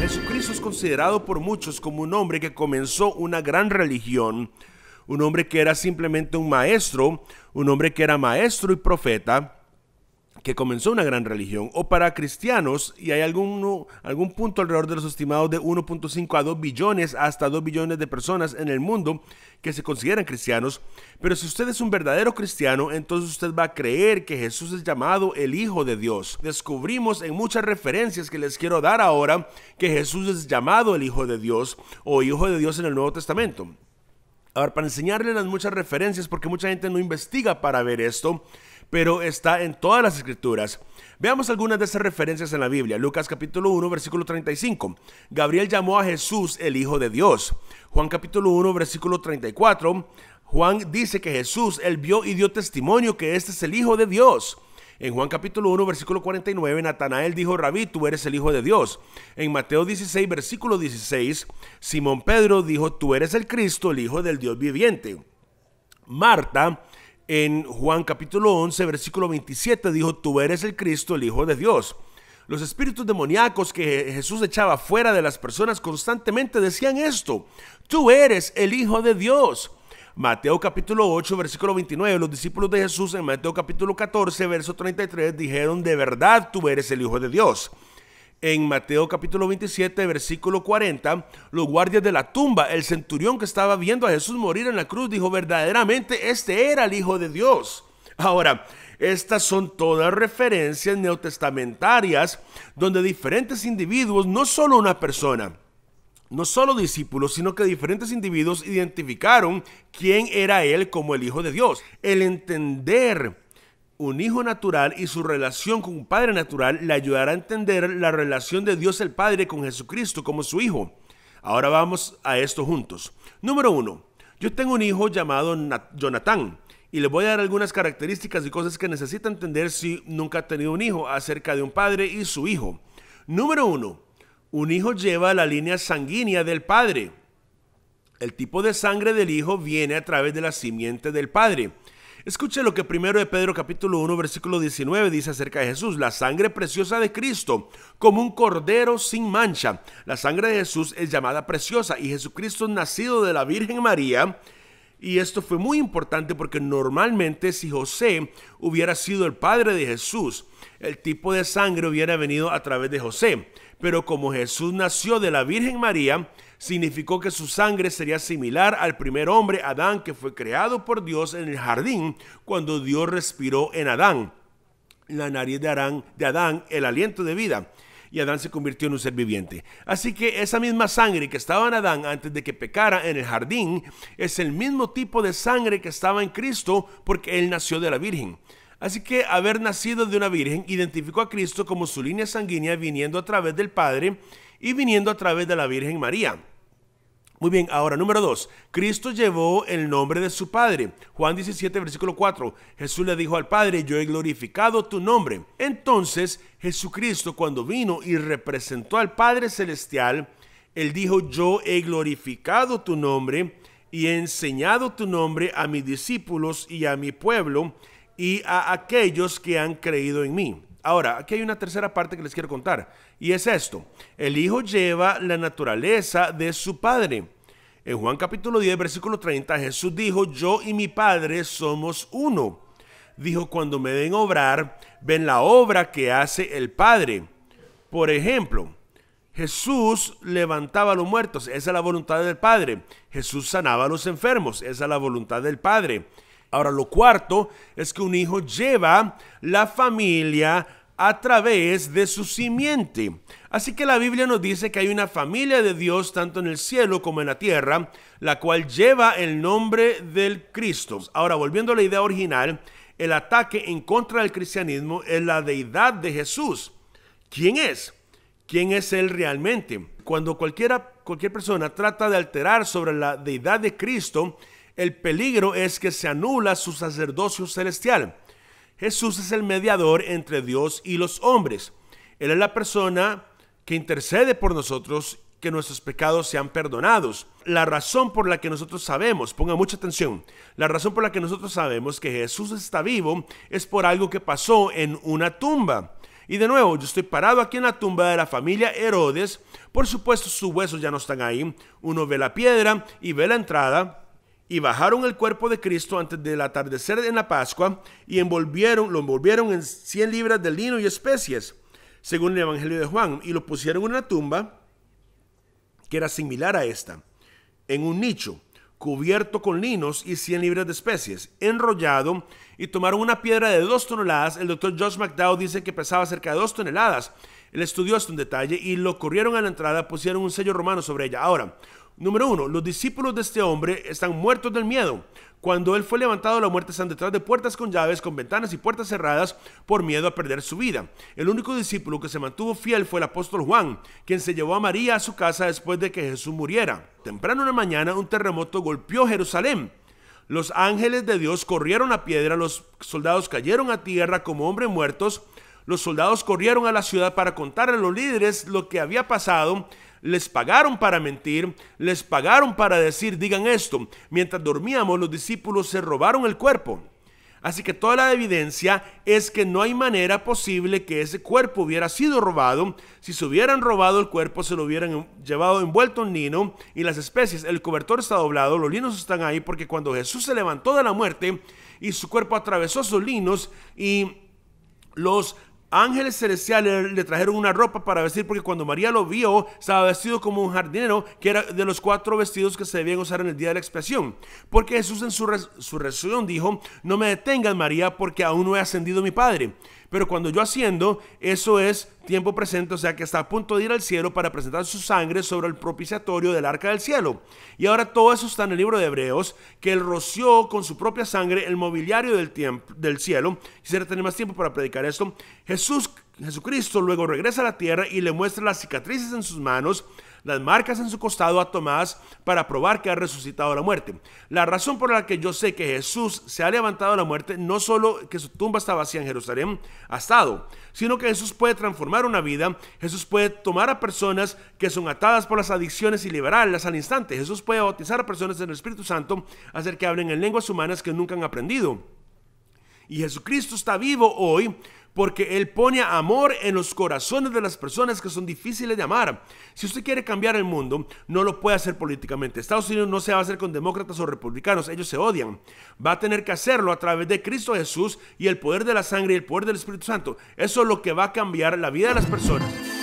Jesucristo es considerado por muchos como un hombre que comenzó una gran religión, un hombre que era simplemente un maestro, un hombre que era maestro y profeta, que comenzó una gran religión, o para cristianos, y hay algún punto alrededor de los estimados de 1.5 a 2 billones, hasta 2 billones de personas en el mundo que se consideran cristianos, pero si usted es un verdadero cristiano, entonces usted va a creer que Jesús es llamado el Hijo de Dios. Descubrimos en muchas referencias que les quiero dar ahora que Jesús es llamado el Hijo de Dios o Hijo de Dios en el Nuevo Testamento. Ahora, para enseñarle las muchas referencias, porque mucha gente no investiga para ver esto, pero está en todas las escrituras. Veamos algunas de esas referencias en la Biblia. Lucas capítulo 1, versículo 35. Gabriel llamó a Jesús el Hijo de Dios. Juan capítulo 1, versículo 34. Juan dice que Jesús, él vio y dio testimonio que este es el Hijo de Dios. En Juan capítulo 1, versículo 49, Natanael dijo, Rabí, tú eres el Hijo de Dios. En Mateo 16, versículo 16, Simón Pedro dijo, tú eres el Cristo, el Hijo del Dios viviente. Marta en Juan capítulo 11, versículo 27, dijo, tú eres el Cristo, el Hijo de Dios. Los espíritus demoníacos que Jesús echaba fuera de las personas constantemente decían esto, tú eres el Hijo de Dios. Mateo capítulo 8, versículo 29, los discípulos de Jesús en Mateo capítulo 14, verso 33 dijeron, de verdad tú eres el Hijo de Dios en Mateo capítulo 27, versículo 40, los guardias de la tumba, el centurión que estaba viendo a Jesús morir en la cruz, dijo, verdaderamente este era el Hijo de Dios. Ahora, estas son todas referencias neotestamentarias donde diferentes individuos, no solo una persona, no solo discípulos, sino que diferentes individuos identificaron quién era él como el Hijo de Dios. El entender un hijo natural y su relación con un padre natural le ayudará a entender la relación de Dios el Padre con Jesucristo como su hijo. Ahora vamos a esto juntos. Número uno, yo tengo un hijo llamado Jonathan y le voy a dar algunas características y cosas que necesita entender si nunca ha tenido un hijo acerca de un padre y su hijo. Número uno, un hijo lleva la línea sanguínea del padre. El tipo de sangre del hijo viene a través de la simiente del padre. Escuche lo que primero de Pedro capítulo 1 versículo 19 dice acerca de Jesús, la sangre preciosa de Cristo, como un cordero sin mancha. La sangre de Jesús es llamada preciosa y Jesucristo nacido de la Virgen María. Y esto fue muy importante porque normalmente si José hubiera sido el padre de Jesús, el tipo de sangre hubiera venido a través de José. Pero como Jesús nació de la Virgen María, significó que su sangre sería similar al primer hombre, Adán, que fue creado por Dios en el jardín cuando Dios respiró en Adán, la nariz de Adán, de Adán el aliento de vida y Adán se convirtió en un ser viviente. Así que esa misma sangre que estaba en Adán antes de que pecara en el jardín es el mismo tipo de sangre que estaba en Cristo porque él nació de la Virgen. Así que haber nacido de una virgen identificó a Cristo como su línea sanguínea viniendo a través del Padre y viniendo a través de la Virgen María. Muy bien, ahora número 2. Cristo llevó el nombre de su Padre. Juan 17, versículo 4. Jesús le dijo al Padre, yo he glorificado tu nombre. Entonces Jesucristo cuando vino y representó al Padre Celestial, él dijo, yo he glorificado tu nombre y he enseñado tu nombre a mis discípulos y a mi pueblo y a aquellos que han creído en mí. Ahora, aquí hay una tercera parte que les quiero contar, y es esto. El Hijo lleva la naturaleza de su Padre. En Juan capítulo 10, versículo 30, Jesús dijo, yo y mi Padre somos uno. Dijo, cuando me ven obrar, ven la obra que hace el Padre. Por ejemplo, Jesús levantaba a los muertos, esa es la voluntad del Padre. Jesús sanaba a los enfermos, esa es la voluntad del Padre. Ahora, lo cuarto es que un hijo lleva la familia a través de su simiente. Así que la Biblia nos dice que hay una familia de Dios tanto en el cielo como en la tierra, la cual lleva el nombre del Cristo. Ahora, volviendo a la idea original, el ataque en contra del cristianismo es la deidad de Jesús. ¿Quién es? ¿Quién es Él realmente? Cuando cualquiera, cualquier persona trata de alterar sobre la deidad de Cristo, el peligro es que se anula su sacerdocio celestial. Jesús es el mediador entre Dios y los hombres. Él es la persona que intercede por nosotros que nuestros pecados sean perdonados. La razón por la que nosotros sabemos, ponga mucha atención, la razón por la que nosotros sabemos que Jesús está vivo es por algo que pasó en una tumba. Y de nuevo, yo estoy parado aquí en la tumba de la familia Herodes. Por supuesto, sus huesos ya no están ahí. Uno ve la piedra y ve la entrada y bajaron el cuerpo de Cristo antes del atardecer en la Pascua y envolvieron, lo envolvieron en 100 libras de lino y especies, según el Evangelio de Juan, y lo pusieron en una tumba que era similar a esta, en un nicho, cubierto con linos y 100 libras de especies, enrollado, y tomaron una piedra de 2 toneladas. El doctor Josh McDowell dice que pesaba cerca de 2 toneladas. Él estudió esto en detalle y lo corrieron a la entrada, pusieron un sello romano sobre ella. Ahora, Número uno, los discípulos de este hombre están muertos del miedo. Cuando él fue levantado, la muerte están detrás de puertas con llaves, con ventanas y puertas cerradas por miedo a perder su vida. El único discípulo que se mantuvo fiel fue el apóstol Juan, quien se llevó a María a su casa después de que Jesús muriera. Temprano en la mañana, un terremoto golpeó Jerusalén. Los ángeles de Dios corrieron a piedra, los soldados cayeron a tierra como hombres muertos. Los soldados corrieron a la ciudad para contar a los líderes lo que había pasado les pagaron para mentir, les pagaron para decir, digan esto. Mientras dormíamos, los discípulos se robaron el cuerpo. Así que toda la evidencia es que no hay manera posible que ese cuerpo hubiera sido robado. Si se hubieran robado el cuerpo, se lo hubieran llevado envuelto en lino y las especies. El cobertor está doblado, los linos están ahí porque cuando Jesús se levantó de la muerte y su cuerpo atravesó sus linos y los ángeles celestiales le trajeron una ropa para vestir porque cuando María lo vio estaba vestido como un jardinero que era de los cuatro vestidos que se debían usar en el día de la expiación. Porque Jesús en su, resurrección dijo, no me detengan María porque aún no he ascendido mi Padre. Pero cuando yo haciendo, eso es tiempo presente, o sea que está a punto de ir al cielo para presentar su sangre sobre el propiciatorio del arca del cielo. Y ahora todo eso está en el libro de Hebreos, que él roció con su propia sangre el mobiliario del, del cielo. Quisiera tener más tiempo para predicar esto. Jesús Jesucristo luego regresa a la tierra y le muestra las cicatrices en sus manos, las marcas en su costado a Tomás para probar que ha resucitado la muerte. La razón por la que yo sé que Jesús se ha levantado de la muerte, no solo que su tumba está vacía en Jerusalén, ha estado, sino que Jesús puede transformar una vida, Jesús puede tomar a personas que son atadas por las adicciones y liberarlas al instante, Jesús puede bautizar a personas en el Espíritu Santo, hacer que hablen en lenguas humanas que nunca han aprendido. Y Jesucristo está vivo hoy porque Él pone amor en los corazones de las personas que son difíciles de amar. Si usted quiere cambiar el mundo, no lo puede hacer políticamente. Estados Unidos no se va a hacer con demócratas o republicanos, ellos se odian. Va a tener que hacerlo a través de Cristo Jesús y el poder de la sangre y el poder del Espíritu Santo. Eso es lo que va a cambiar la vida de las personas.